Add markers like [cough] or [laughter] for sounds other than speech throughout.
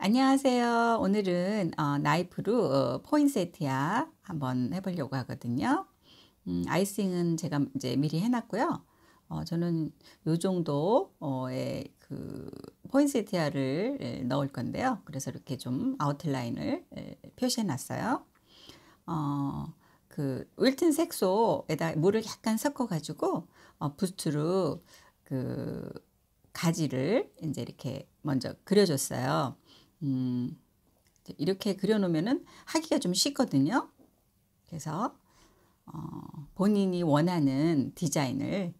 안녕하세요. 오늘은 어, 나이프로 어, 포인세티아 한번 해보려고 하거든요. 음, 아이싱은 제가 이제 미리 해놨고요. 어, 저는 요 정도의 어, 그 포인세티아를 넣을 건데요. 그래서 이렇게 좀 아웃라인을 표시해놨어요. 어, 그 울튼 색소에다 물을 약간 섞어가지고 어, 부스트로 그 가지를 이제 이렇게 먼저 그려줬어요. 음, 이렇게 그려놓으면 하기가 좀 쉽거든요. 그래서 어, 본인이 원하는 디자인을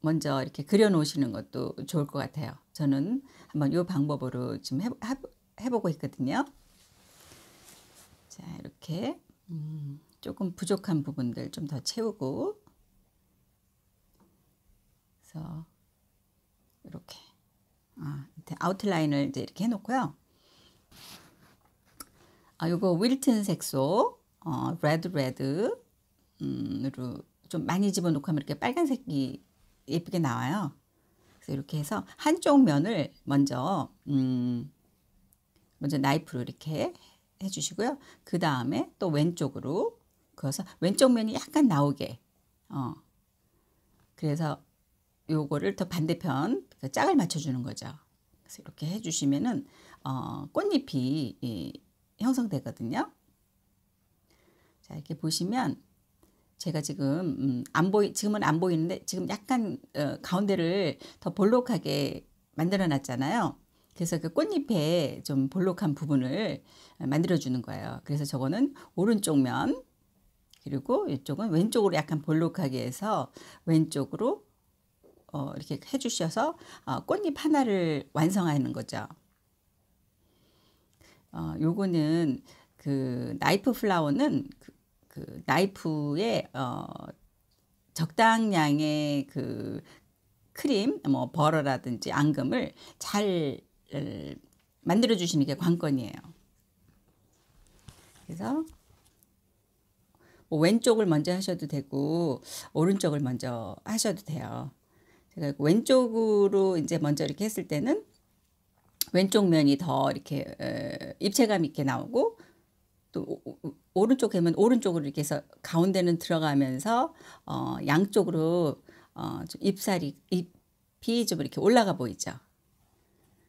먼저 이렇게 그려놓으시는 것도 좋을 것 같아요. 저는 한번 이 방법으로 지금 해보, 고 있거든요. 자, 이렇게 음, 조금 부족한 부분들 좀 더 채우고 그래서 이렇게 밑에 아웃라인을 이제 이렇게 해놓고요. 아, 요거 윌튼 색소, 어, 레드 레드, 로좀 많이 집어넣고 하면 이렇게 빨간색이 예쁘게 나와요. 그래서 이렇게 해서 한쪽 면을 먼저, 음, 먼저 나이프로 이렇게 해주시고요. 그 다음에 또 왼쪽으로 그어서 왼쪽 면이 약간 나오게, 어, 그래서 요거를 더 반대편 그 짝을 맞춰주는 거죠. 그래서 이렇게 해주시면은 어, 꽃잎이 예, 형성되거든요. 자 이렇게 보시면 제가 지금 음, 안 보이 지금은 안 보이는데 지금 약간 어, 가운데를 더 볼록하게 만들어 놨잖아요. 그래서 그 꽃잎에 좀 볼록한 부분을 만들어 주는 거예요. 그래서 저거는 오른쪽 면 그리고 이쪽은 왼쪽으로 약간 볼록하게 해서 왼쪽으로 어, 이렇게 해주셔서 어, 꽃잎 하나를 완성하는 거죠. 어, 요거는 그 나이프 플라워는 그, 그 나이프에 어, 적당량의 그 크림, 뭐 버러라든지 앙금을 잘 어, 만들어 주시는 게 관건이에요. 그래서 뭐 왼쪽을 먼저 하셔도 되고 오른쪽을 먼저 하셔도 돼요. 제가 왼쪽으로 이제 먼저 이렇게 했을 때는 왼쪽 면이 더 이렇게 입체감 있게 나오고 또 오른쪽에 면 오른쪽으로 이렇게 해서 가운데는 들어가면서 어, 양쪽으로 어, 좀 잎살이 잎이 좀 이렇게 올라가 보이죠.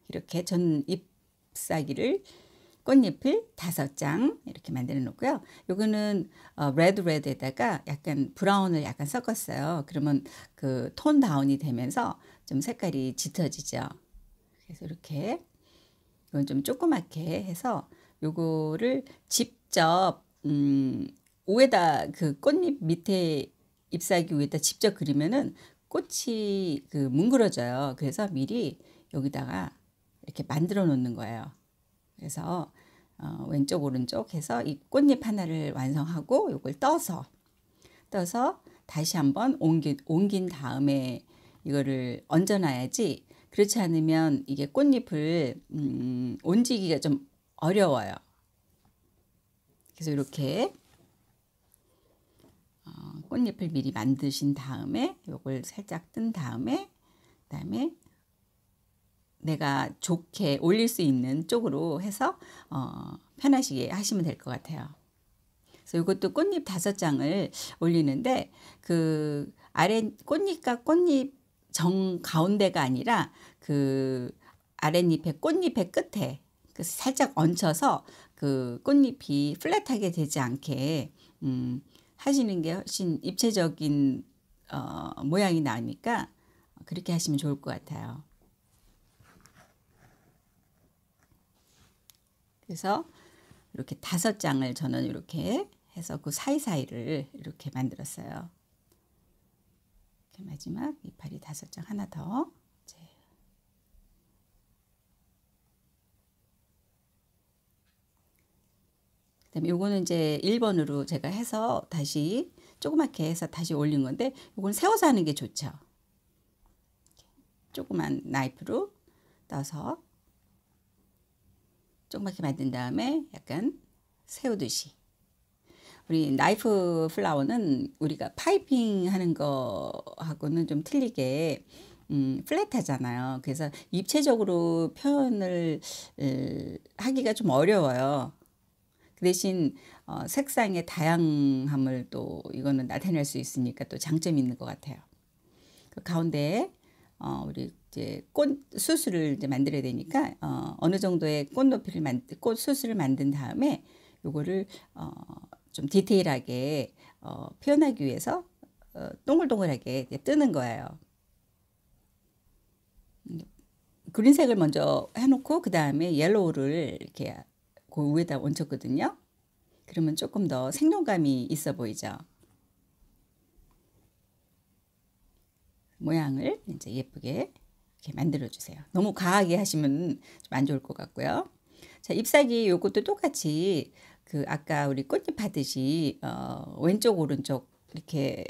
이렇게 전 잎사귀를 꽃잎을 다섯 장 이렇게 만들어 놓고요. 요거는 어, 레드 레드에다가 약간 브라운을 약간 섞었어요. 그러면 그 톤 다운이 되면서 좀 색깔이 짙어지죠. 그래서 이렇게 이건 좀 조그맣게 해서 요거를 직접 음, 위에다 그 꽃잎 밑에 잎사귀 위에다 직접 그리면은 꽃이 그 뭉그러져요. 그래서 미리 여기다가 이렇게 만들어 놓는 거예요. 그래서 어, 왼쪽 오른쪽 해서 이 꽃잎 하나를 완성하고 이걸 떠서 떠서 다시 한번 옮긴, 옮긴 다음에 이거를 얹어놔야지 그렇지 않으면 이게 꽃잎을 음, 옮기기가 좀 어려워요. 그래서 이렇게 어, 꽃잎을 미리 만드신 다음에 이걸 살짝 뜬 다음에 그다음에 내가 좋게 올릴 수 있는 쪽으로 해서 어, 편하시게 하시면 될 것 같아요. 그래서 이것도 꽃잎 다섯 장을 올리는데 그 아래 꽃잎과 꽃잎 정 가운데가 아니라 그 아랫잎의 꽃잎의 끝에 그 살짝 얹혀서 그 꽃잎이 플랫하게 되지 않게 음, 하시는 게 훨씬 입체적인 어, 모양이 나니까 그렇게 하시면 좋을 것 같아요. 그래서 이렇게 다섯 장을 저는 이렇게 해서 그 사이사이를 이렇게 만들었어요. 이렇게 마지막 이파리 다섯 장 하나 더. 그다음에 요거는 이제 1번으로 제가 해서 다시 조그맣게 해서 다시 올린 건데 요건 세워서 하는 게 좋죠. 조그만 나이프로 떠서 조그맣게 만든 다음에 약간 세우듯이 우리 나이프 플라워는 우리가 파이핑 하는 거하고는 좀 틀리게 음, 플랫하잖아요. 그래서 입체적으로 표현을 음, 하기가 좀 어려워요. 그 대신 어, 색상의 다양함을 또 이거는 나타낼 수 있으니까 또 장점이 있는 것 같아요. 그 가운데에 어, 우리 이제 꽃 수수를 이제 만들어야 되니까 어, 어느 정도의 꽃 높이를 만꽃 수수를 만든 다음에 요거를 어, 좀 디테일하게 어, 표현하기 위해서 어, 동글동글하게 뜨는 거예요. 그린색을 먼저 해놓고 그 다음에 옐로우를 이렇게 그 위에다 얹혔거든요. 그러면 조금 더 생동감이 있어 보이죠. 모양을 이제 예쁘게 이렇게 만들어 주세요. 너무 과하게 하시면 안 좋을 것 같고요. 자, 잎사귀 요것도 똑같이 그 아까 우리 꽃잎 하듯이 어, 왼쪽 오른쪽 이렇게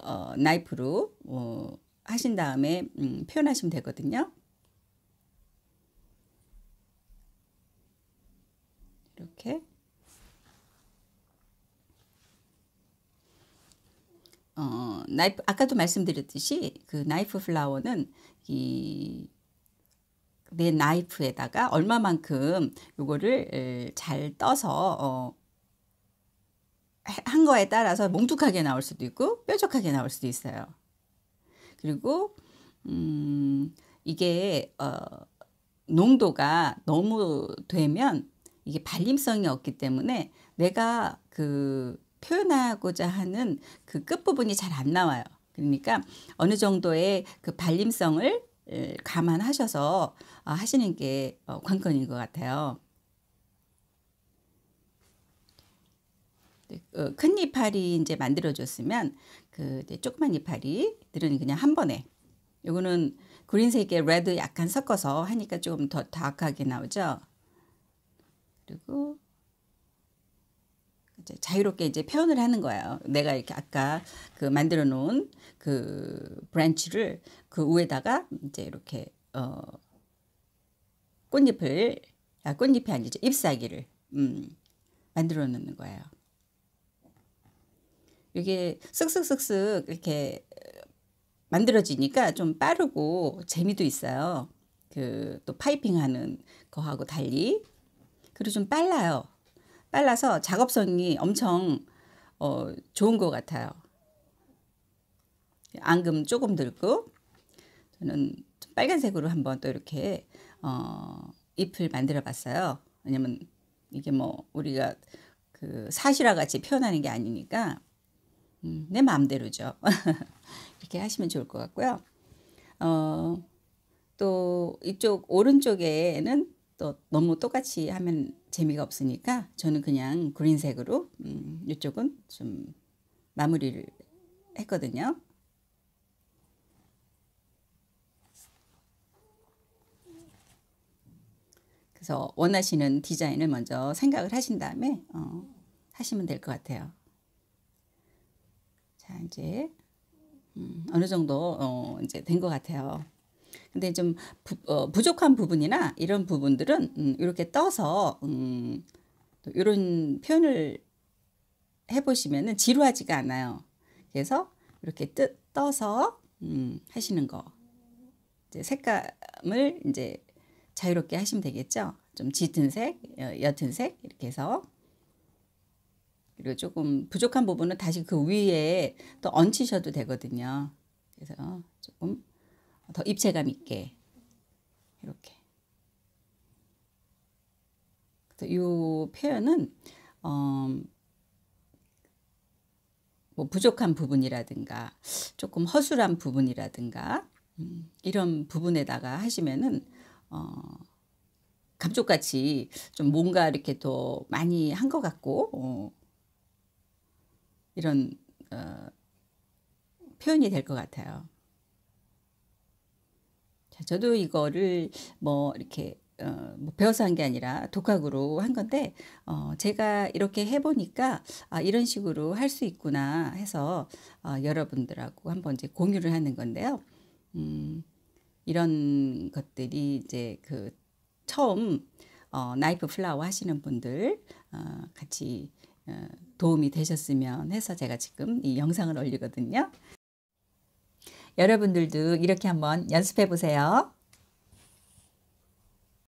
어, 나이프로 어, 하신 다음에 음, 표현하시면 되거든요. 이렇게 어, 나이프 아까도 말씀드렸듯이 그 나이프 플라워는 이내 나이프에다가 얼마만큼 요거를 잘 떠서 어, 한 거에 따라서 뭉툭하게 나올 수도 있고 뾰족하게 나올 수도 있어요. 그리고 음, 이게 어, 농도가 너무 되면 이게 발림성이 없기 때문에 내가 그 표현하고자 하는 그 끝부분이 잘 안 나와요. 그러니까 어느 정도의 그 발림성을 감안하셔서 아, 하시는 게 어, 관건인 것 같아요. 네, 어, 큰 이파리 이제 만들어줬으면 그 조그만 이파리들은 그냥 한 번에 요거는 그린색에 레드 약간 섞어서 하니까 조금 더 다악하게 나오죠. 그리고 이제 자유롭게 이제 표현을 하는 거예요. 내가 이렇게 아까 그 만들어 놓은 그 브랜치를 그 위에다가 이제 이렇게 어 꽃잎을 아 꽃잎이 아니죠 잎사귀를 음 만들어 놓는 거예요. 이게 쓱쓱쓱쓱 이렇게 만들어지니까 좀 빠르고 재미도 있어요. 그 또 파이핑하는 거하고 달리 그리고 좀 빨라요. 빨라서 작업성이 엄청 어, 좋은 것 같아요. 앙금 조금 들고 저는 빨간색으로 한번 또 이렇게 어, 잎을 만들어 봤어요. 왜냐면 이게 뭐 우리가 그 사실화 같이 표현하는 게 아니니까 음, 내 마음대로죠. [laughs] 이렇게 하시면 좋을 것 같고요. 어, 또 이쪽 오른쪽에는 또 너무 똑같이 하면 재미가 없으니까 저는 그냥 그린색으로 음, 이쪽은 좀 마무리를 했거든요. 그래서 원하시는 디자인을 먼저 생각을 하신 다음에 어, 하시면 될 것 같아요. 자 이제 음, 어느 정도 어, 이제 된 것 같아요. 근데 좀 부, 어, 부족한 부분이나 이런 부분들은 음, 이렇게 떠서 음, 이런 표현을 해보시면 지루하지가 않아요. 그래서 이렇게 뜻, 떠서 음, 하시는 거 이제 색감을 이제 자유롭게 하시면 되겠죠. 좀 짙은 색, 옅은 색 이렇게 해서 그리고 조금 부족한 부분은 다시 그 위에 또 얹히셔도 되거든요. 그래서 조금 더 입체감 있게 이렇게 이 표현은 어, 뭐 부족한 부분이라든가 조금 허술한 부분이라든가 음, 이런 부분에다가 하시면은 어, 감쪽같이 좀 뭔가 이렇게 더 많이 한 것 같고 어, 이런 어, 표현이 될 것 같아요. 저도 이거를 뭐 이렇게 어, 뭐 배워서 한 게 아니라 독학으로 한 건데 어, 제가 이렇게 해보니까 아, 이런 식으로 할 수 있구나 해서 어, 여러분들하고 한번 이제 공유를 하는 건데요. 음, 이런 것들이 이제 그 처음 어, 나이프 플라워 하시는 분들 어, 같이 어, 도움이 되셨으면 해서 제가 지금 이 영상을 올리거든요. 여러분들도 이렇게 한번 연습해 보세요.